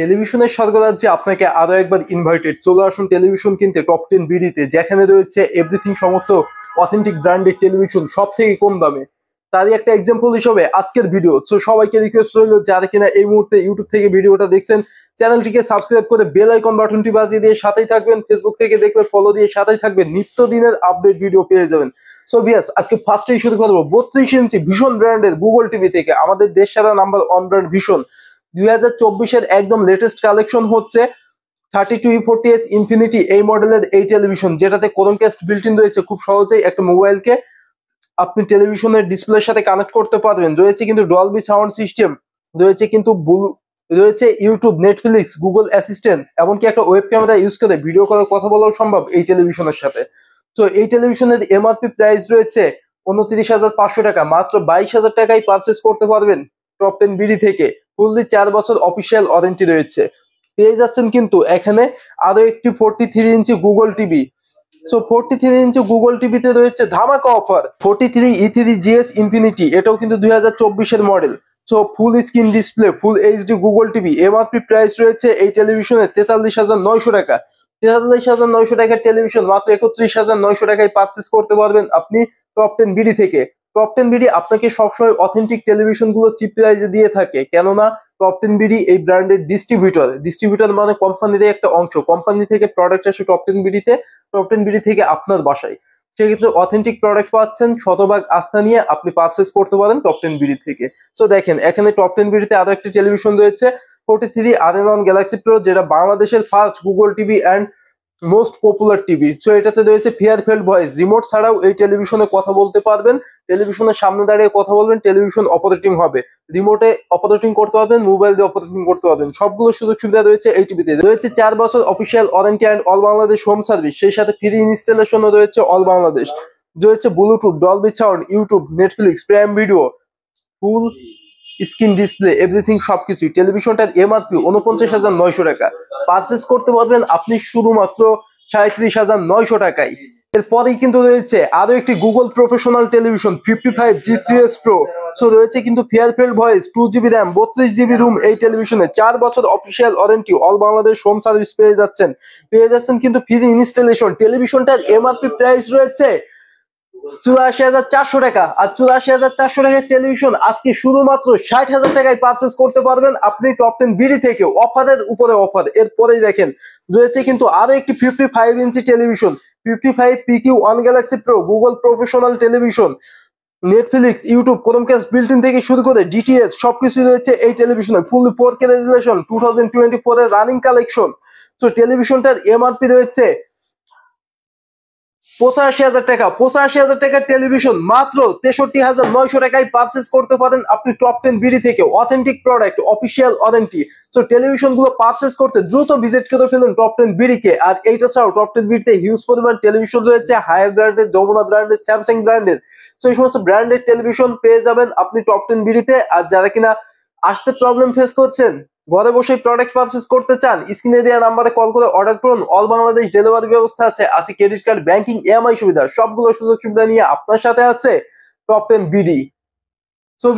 টেলিভিশনের স্বর্গরাজ্যে আপনাকে আরো একবার ইনভাইটেড চলে আসুন টেলিভিশন কিনতে টপ টেন বিডিতে যেখানে রয়েছে এভরিথিং সমস্ত অথেন্টিক ব্র্যান্ডের টেলিভিশন সব থেকে কম দামে তারই একটা এক্সাম্পল হিসেবে আজকের ভিডিও তো সবাইকে রিকোয়েস্ট রইল যারা কিনা এই মুহূর্তে ইউটিউব থেকে ভিডিওটা দেখছেন চ্যানেলটিকে সাবস্ক্রাইব করে বেল আইকন বাটনটি বাজিয়ে দিয়ে সাথেই থাকবেন ফেসবুক থেকে দেখবেন ফলো দিয়ে সাথেই থাকবেন নিত্য দিনের আপডেট ভিডিও পেয়ে যাবেন সো বিয়াস আজকে ফার্স্টেই শুরু করবো বত্রিশ ইঞ্চি ভীষণ ব্র্যান্ডের গুগল টিভি থেকে আমাদের দেশ সারা নাম্বার ওয়ান ব্র্যান্ড ভীষণ দুই এর একদম লেটেস্ট কালেকশন হচ্ছে thirty two forty S infinity এই মডেলের এই টেলিভিশন যেটাতে কোরমক্যাস্ট বিল্ট ইন রয়েছে খুব সহজেই একটা মোবাইলকে আপনি টেলিভিশনের ডিসপ্লের সাথে কানেক্ট করতে পারবেন রয়েছে কিন্তু ডলবি সাউন্ড সিস্টেম রয়েছে কিন্তু রয়েছে ইউটিউব নেটফ্লিক্স গুগল অ্যাসিস্ট্যান্ট এমনকি একটা ওয়েব ক্যামেরা ইউজ করে ভিডিও কলে কথা বলাও সম্ভব এই টেলিভিশনের সাথে তো এই টেলিভিশনের এমআরপি প্রাইস রয়েছে উনত্রিশ হাজার পাঁচশো টাকা মাত্র বাইশ হাজার টাকায় পারচেস করতে পারবেন টপ টেন বিডি থেকে ফুললি চার বছর অফিসিয়াল ওয়ারেন্টি রয়েছে পেয়ে যাচ্ছেন কিন্তু এখানে আরো একটি forty three inch Google TV so forty three inch Google টিভিতে রয়েছে ধামাকা offer forty three E three GS infinity এটাও কিন্তু দুই হাজার চব্বিশের model so full screen display full HD Google TV MRP price রয়েছে এই টেলিভিশনে তেতাল্লিশ হাজার নয়শো টাকা তেতাল্লিশ হাজার নয়শো টাকার টেলিভিশন মাত্র একত্রিশ হাজার নয়শো টাকায় পারচেস করতে পারবেন আপনি top ten BD top ten ten বিডি আপনাকে সবসময় অথেন্টিক টেলিভিশন গুলো প্রাইজে দিয়ে থাকে কেননা টপ টেন বিডি এই ব্র্যান্ডের ডিস্ট্রিবিউটর ডিস্ট্রিবিউটর মানে কোম্পানির একটা অংশ কোম্পানি থেকে প্রোডাক্ট আসে টপ টেন বিডিতে টপ টেন বিডি থেকে আপনার বাসায় সেক্ষেত্রে অথেন্টিক প্রোডাক্ট পাচ্ছেন শতভাগ আস্থা নিয়ে আপনি পারচেস করতে পারেন টপ টেন বিডি থেকে সো দেখেন এখানে টপ টেন বিডিতে আরো একটি টেলিভিশন রয়েছে forty three R N one galaxy pro যেটা বাংলাদেশের first Google TV and most popular TV so এটাতে রয়েছে ফেয়ার ফেল্ড ভয়েস রিমোট ছাড়াও এই টেলিভিশনে কথা বলতে পারবেন টেলিভিশনের সামনে দাঁড়িয়ে কথা বলবেন টেলিভিশন অপারেটিং হবে রিমোটে অপারেটিং করতে পারবেন মোবাইল দিয়ে অপারেটিং করতে পারবেন সবগুলো সুযোগ সুবিধা রয়েছে এই টিভিতে রয়েছে চার বছর official warranty and all Bangladesh home service সেই সাথে ফ্রি ইনস্টলেশনও রয়েছে অল বাংলাদেশ রয়েছে Bluetooth Dolby sound YouTube Netflix prime video full screen display everything সবকিছুই টেলিভিশনটার এমআরপি উনপঞ্চাশ হাজার নয়শো টাকা পারচেস করতে পারবেন আপনি শুধুমাত্র সাঁত্রিশ হাজার নয়শো টাকায় এরপরেই কিন্তু রয়েছে আরো একটি Google professional television fifty five G three S pro so রয়েছে কিন্তু far voice two GB RAM বত্রিশ জিবি রুম এই টেলিভিশনে চার বছর official warranty all Bangladesh home service পেয়ে যাচ্ছেন পেয়ে যাচ্ছেন কিন্তু ফ্রি ইনস্টলেশন টেলিভিশনটার এমআরপি প্রাইস রয়েছে চুরাশি হাজার চারশো টাকা আর চুরাশি হাজার চারশো টাকার টেলিভিশন আজকে শুধুমাত্র ষাট হাজার টাকায় পারচেস করতে পারবেন আপনি টপ টেন বিডি থেকে অফারের উপরে অফার এরপরেই দেখেন রয়েছে কিন্তু আরো একটি fifty five inch television fifty five PQ one galaxy pro Google professional television Netflix YouTube Chromecast built in থেকে শুরু করে ডিটিএস সবকিছুই রয়েছে এই টেলিভিশনে full four K resolution two thousand twenty four এর রানিং কালেকশন তো টেলিভিশনটার এমআরপি রয়েছে পঁচাশি হাজার টাকা পঁচাশি হাজার টাকার টেলিভিশন মাত্র তেষট্টি হাজার নয়শো টাকায় পারচেস করতে পারেন আপনি টপ টেন বিডি থেকে authentic product official authentic so গুলো পারচেস করতে দ্রুত ভিজিট করে ফেলুন টপ টেন বিড়ি কে আর এইটা ছাড়াও টপ টেন বিডিতে হিউজ পরিমাণ টেলিভিশন রয়েছে হায়ার ব্র্যান্ডের যমুনা ব্র্যান্ডের স্যামসাং ব্র্যান্ডের সো এই সমস্ত ব্র্যান্ডের টেলিভিশন পেয়ে যাবেন আপনি টপ টেন বিডিতে আর যারা কিনা আসতে প্রবলেম ফেস করছেন ঘরে বসে প্রোডাক্ট পারচেস করতে চান স্ক্রিনে দেওয়া নাম্বারে কল করে অর্ডার করুন অল বাংলাদেশ ডেলিভারি ব্যবস্থা আছে আছে ক্রেডিট কার্ড ব্যাংকিং ইএমআই সুবিধা সবগুলো সুযোগ সুবিধা নিয়ে আপনার সাথে আছে টপ টেন বিডি সো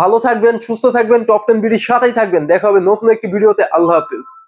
ভালো থাকবেন সুস্থ থাকবেন টপ টেন বিডি সাথেই থাকবেন দেখা হবে নতুন একটি ভিডিওতে আল্লাহ হাফিজ